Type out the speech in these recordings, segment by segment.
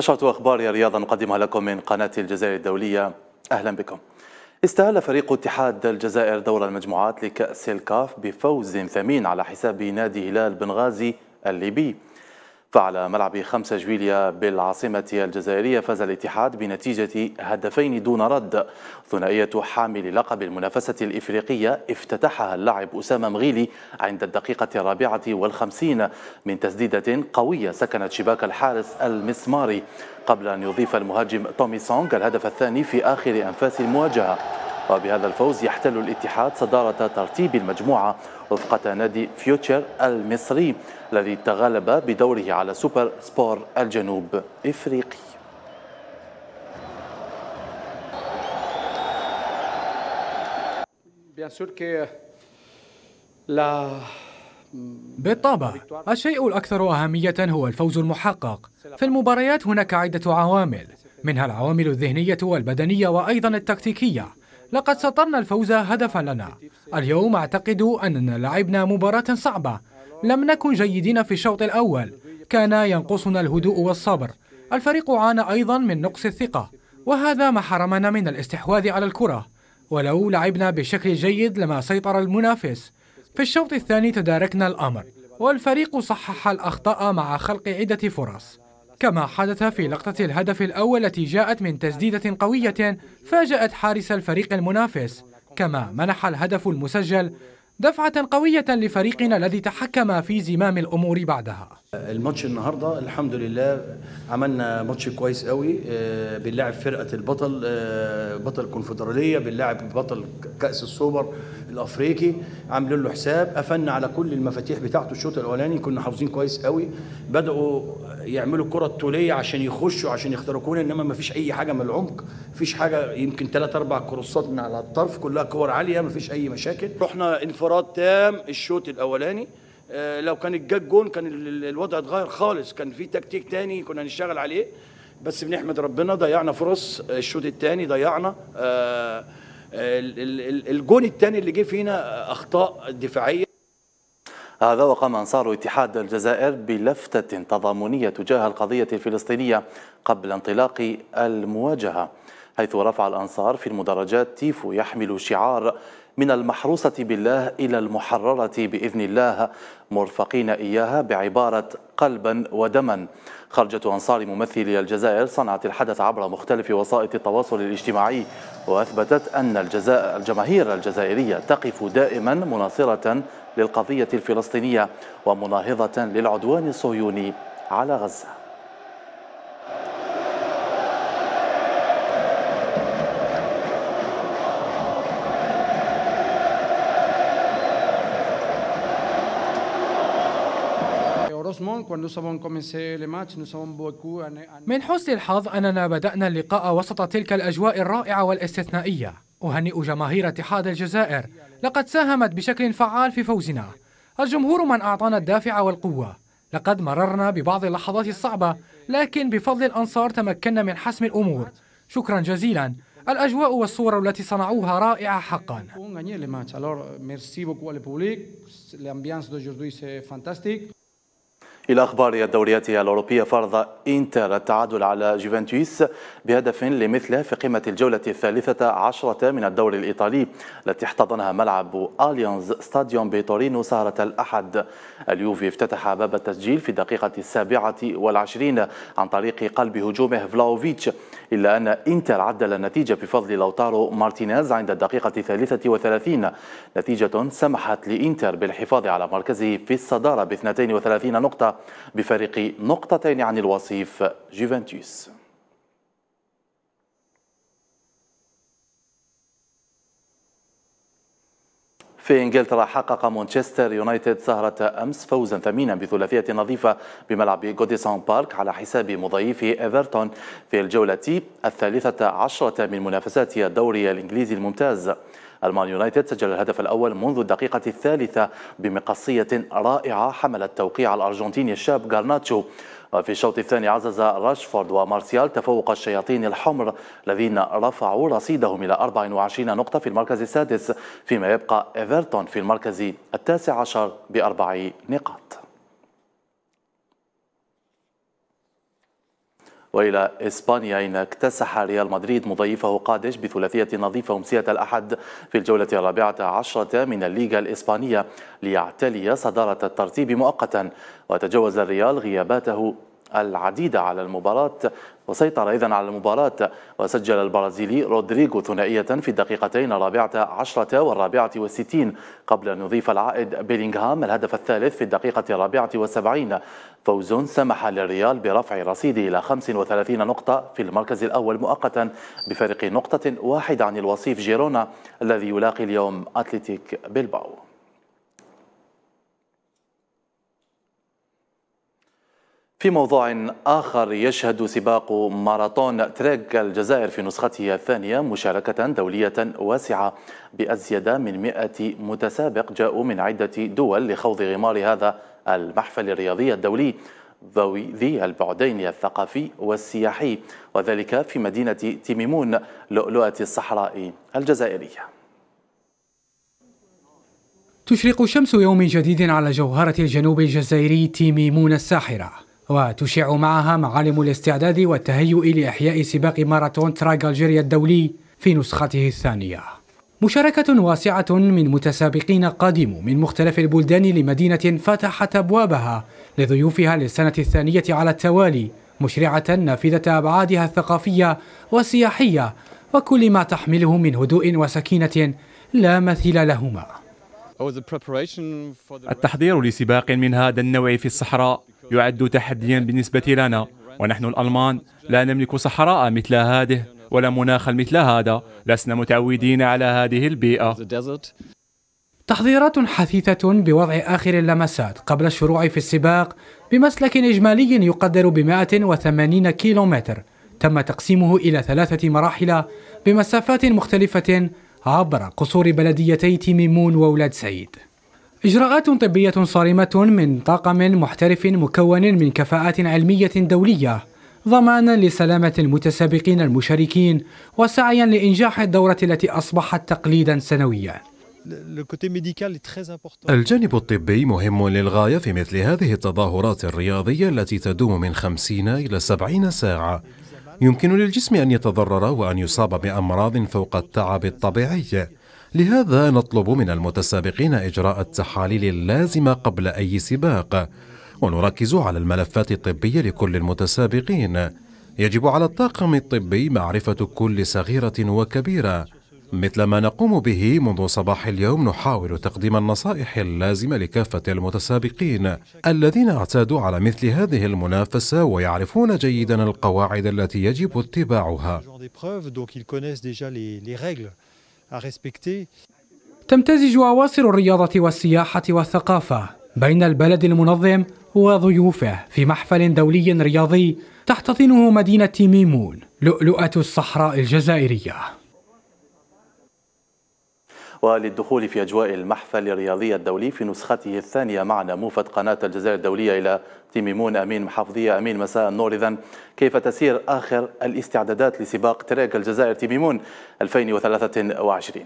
نشرة أخبار الرياضة نقدمها لكم من قناة الجزائر الدولية أهلا بكم استهل فريق اتحاد الجزائر دور المجموعات لكأس الكاف بفوز ثمين على حساب نادي هلال بنغازي الليبي فعلى ملعب 5 جويليا بالعاصمة الجزائرية فاز الاتحاد بنتيجة هدفين دون رد ثنائية حامل لقب المنافسة الإفريقية افتتحها اللاعب أسامة مغيلي عند الدقيقة الرابعة والخمسين من تسديدة قوية سكنت شباك الحارس المسماري قبل أن يضيف المهاجم تومي سونغ الهدف الثاني في آخر أنفاس المواجهة وبهذا الفوز يحتل الاتحاد صدارة ترتيب المجموعة وفقة نادي فيوتشر المصري الذي تغلب بدوره على سوبر سبور الجنوب إفريقي بالطبع الشيء الأكثر أهمية هو الفوز المحقق في المباريات هناك عدة عوامل منها العوامل الذهنية والبدنية وأيضا التكتيكية لقد سطرنا الفوز هدفا لنا اليوم أعتقد أننا لعبنا مباراة صعبة لم نكن جيدين في الشوط الأول كان ينقصنا الهدوء والصبر الفريق عانى أيضا من نقص الثقة وهذا ما حرمنا من الاستحواذ على الكرة ولو لعبنا بشكل جيد لما سيطر المنافس في الشوط الثاني تداركنا الأمر والفريق صحح الأخطاء مع خلق عدة فرص كما حدث في لقطة الهدف الأول التي جاءت من تسديدة قوية فاجأت حارس الفريق المنافس كما منح الهدف المسجل دفعة قوية لفريقنا الذي تحكم في زمام الأمور بعدها الماتش النهاردة الحمد لله عملنا ماتش كويس قوي آه، بنلاعب فرقة البطل آه، بطل الكونفدرالية بنلاعب بطل كأس السوبر الافريقي عاملين له حساب قفلنا على كل المفاتيح بتاعته الشوط الاولاني كنا حافظين كويس قوي بداوا يعملوا الكره الطوليه عشان يخشوا عشان يخترقونا انما ما فيش اي حاجه من العمق فيش حاجه يمكن ثلاث اربع كروسات من على الطرف كلها كور عاليه ما فيش اي مشاكل رحنا انفراد تام الشوط الاولاني آه، لو كان الجاك جون كان الوضع اتغير خالص كان في تكتيك تاني كنا هنشتغل عليه بس بنحمد ربنا ضيعنا فرص الشوط الثاني ضيعنا آه الجون الثاني اللي جه فينا اخطاء دفاعيه هذا وقام أنصار اتحاد الجزائر بلفتة تضامنية تجاه القضية الفلسطينية قبل انطلاق المواجهة حيث رفع الأنصار في المدرجات تيفو يحمل شعار من المحروسة بالله إلى المحررة بإذن الله مرفقين إياها بعبارة قلبا ودما خرجة أنصار ممثلي الجزائر صنعت الحدث عبر مختلف وسائط التواصل الاجتماعي وأثبتت أن الجزاء الجماهير الجزائرية تقف دائما مناصرة للقضية الفلسطينية ومناهضة للعدوان الصهيوني على غزة من حسن الحظ أننا بدأنا اللقاء وسط تلك الأجواء الرائعة والاستثنائية أهنئ جماهير اتحاد الجزائر لقد ساهمت بشكل فعال في فوزنا الجمهور من أعطانا الدافع والقوة لقد مررنا ببعض اللحظات الصعبة لكن بفضل الأنصار تمكنا من حسم الأمور شكرا جزيلا الأجواء والصور التي صنعوها رائعة حقا إلى أخبار الدوريات الأوروبية فرض إنتر التعادل على جوفنتوس بهدف لمثله في قمة الجولة الثالثة عشرة من الدوري الإيطالي التي احتضنها ملعب أليانز ستاديوم بتورينو سهرة الأحد اليوفي افتتح باب التسجيل في الدقيقة السابعة والعشرين عن طريق قلب هجومه فلاوفيتش إلا أن إنتر عدل النتيجة بفضل لوتارو مارتينيز عند الدقيقة 33 نتيجة سمحت لإنتر بالحفاظ على مركزه في الصدارة ب 32 نقطة بفارق نقطتين عن الوصيف جوفنتوس في إنجلترا حقق مانشستر يونايتد سهرة أمس فوزا ثمينا بثلاثية نظيفة بملعب جوديسون بارك على حساب مضيف إيفرتون في الجولة الثالثة عشرة من منافسات الدوري الإنجليزي الممتاز المان يونايتد سجل الهدف الأول منذ الدقيقة الثالثة بمقصية رائعة حملت توقيع الأرجنتيني الشاب غارناتشو وفي الشوط الثاني عزز راشفورد ومارسيال تفوق الشياطين الحمر الذين رفعوا رصيدهم إلى 24 نقطة في المركز السادس فيما يبقى إيفرتون في المركز التاسع عشر بأربع نقاط وإلى إسبانيا اين اكتسح ريال مدريد مضيفه قادش بثلاثية نظيفة أمسية الأحد في الجولة الرابعة عشرة من الليغا الإسبانية ليعتلي صدارة الترتيب مؤقتا وتجاوز الريال غياباته العديدة على المباراة وسيطر إذا على المباراة وسجل البرازيلي رودريغو ثنائية في الدقيقتين الرابعة عشرة والرابعة والستين قبل أن يضيف العائد بيلينغهام الهدف الثالث في الدقيقة الرابعة والسبعين فوز سمح للريال برفع رصيده إلى 35 نقطة في المركز الأول مؤقتا بفارق نقطة واحدة عن الوصيف جيرونا الذي يلاقي اليوم أتلتيك بيلباو في موضوع آخر يشهد سباق ماراثون تريك الجزائر في نسخته الثانية مشاركة دولية واسعة بأزيد من 100 متسابق جاءوا من عدة دول لخوض غمار هذا المحفل الرياضي الدولي ذوي ذي البعدين الثقافي والسياحي وذلك في مدينة تيميمون لؤلؤة الصحراء الجزائرية تشرق شمس يوم جديد على جوهرة الجنوب الجزائري تيميمون الساحرة وتشع معها معالم الاستعداد والتهيؤ لإحياء سباق ماراثون تراك ألجيريا الدولي في نسخته الثانية مشاركة واسعة من متسابقين قادموا من مختلف البلدان لمدينة فتحت أبوابها لضيوفها للسنة الثانية على التوالي مشرعة نافذة أبعادها الثقافية والسياحية وكل ما تحمله من هدوء وسكينة لا مثيل لهما التحضير لسباق من هذا النوع في الصحراء يعد تحديا بالنسبة لنا ونحن الألمان لا نملك صحراء مثل هذه ولا مناخا مثل هذا لسنا متعودين على هذه البيئة تحضيرات حثيثة بوضع آخر اللمسات قبل الشروع في السباق بمسلك إجمالي يقدر ب 180 كيلومتر تم تقسيمه إلى ثلاثة مراحل بمسافات مختلفة عبر قصور بلديتي تيميمون وولاد سعيد إجراءات طبية صارمة من طاقم محترف مكون من كفاءات علمية دولية ضمانا لسلامة المتسابقين المشاركين وسعيا لإنجاح الدورة التي أصبحت تقليدا سنويا الجانب الطبي مهم للغاية في مثل هذه التظاهرات الرياضية التي تدوم من 50 إلى 70 ساعة يمكن للجسم أن يتضرر وأن يصاب بأمراض فوق التعب الطبيعي لهذا نطلب من المتسابقين إجراء التحاليل اللازمة قبل أي سباق ونركز على الملفات الطبية لكل المتسابقين يجب على الطاقم الطبي معرفة كل صغيرة وكبيرة مثل ما نقوم به منذ صباح اليوم نحاول تقديم النصائح اللازمة لكافة المتسابقين الذين اعتادوا على مثل هذه المنافسة ويعرفون جيدا القواعد التي يجب اتباعها تمتزج أواصر الرياضة والسياحة والثقافة بين البلد المنظم وضيوفه في محفل دولي رياضي تحتضنه مدينة ميمون لؤلؤة الصحراء الجزائرية وللدخول في أجواء المحفل الرياضي الدولي في نسخته الثانية مع موفد قناة الجزائر الدولية إلى تيميمون أمين محافظية أمين مساء النور إذا كيف تسير آخر الاستعدادات لسباق تراك الجزائر تيميمون 2023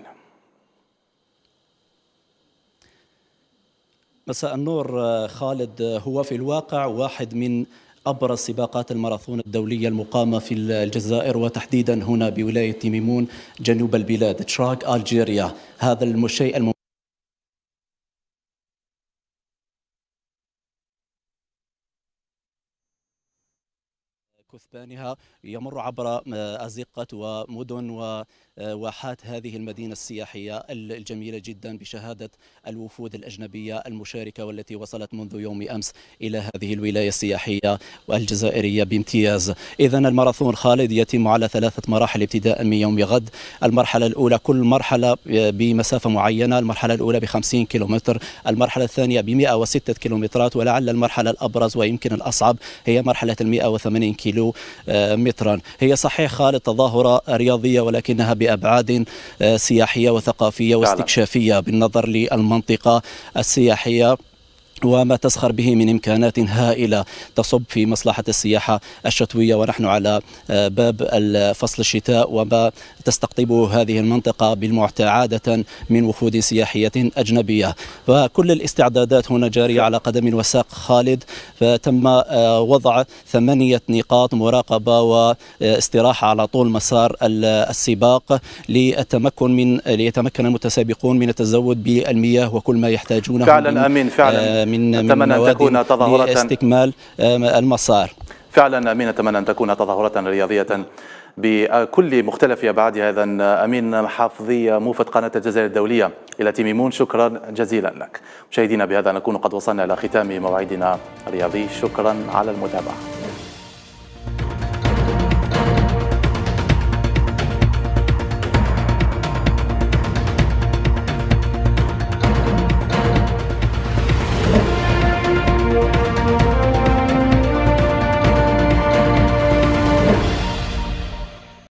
مساء النور خالد هو في الواقع واحد من أبرز سباقات الماراثون الدولية المقامة في الجزائر وتحديدا هنا بولاية تيميمون جنوب البلاد تراك ألجيريا هذا الشيء كثبانها يمر عبر آه، أزقة ومدن وواحات آه، هذه المدينة السياحية الجميلة جدا بشهادة الوفود الأجنبية المشاركة والتي وصلت منذ يوم أمس إلى هذه الولاية السياحية والجزائرية بامتياز إذا الماراثون خالد يتم على ثلاثة مراحل ابتداء من يوم غد المرحلة الأولى كل مرحلة آه، بمسافة معينة المرحلة الأولى ب 50 كيلومتر المرحلة الثانية ب 106 كيلومترات ولعل المرحلة الأبرز ويمكن الأصعب هي مرحلة ال 180 كيلو آه، مترا هي صحيح خالد تظاهرة رياضية ولكنها بأبعاد آه، سياحية وثقافية نعم، نعم. واستكشافية بالنظر للمنطقة السياحية وما تسخر به من إمكانات هائلة تصب في مصلحة السياحة الشتوية ونحن على آه، باب فصل الشتاء وما تستقطبه هذه المنطقة بالمعتا عادة من وفود سياحية أجنبية فكل الاستعدادات هنا جارية على قدم وساق خالد فتم آه، وضع ثمانية نقاط مراقبة واستراحة على طول مسار السباق للتمكن من ليتمكن المتسابقون من التزود بالمياه وكل ما يحتاجونه فعلا أمين فعلا آه، من أتمنى من أن تكون تظاهرة لاستكمال آه، المسار فعلا أمين أتمنى أن تكون تظاهرة رياضية بكل مختلف أبعادها إذا أمين حافظي موفد قناة الجزائر الدولية إلى تيميمون شكرا جزيلا لك مشاهدينا بهذا نكون قد وصلنا إلى ختام موعدنا الرياضي شكرا على المتابعة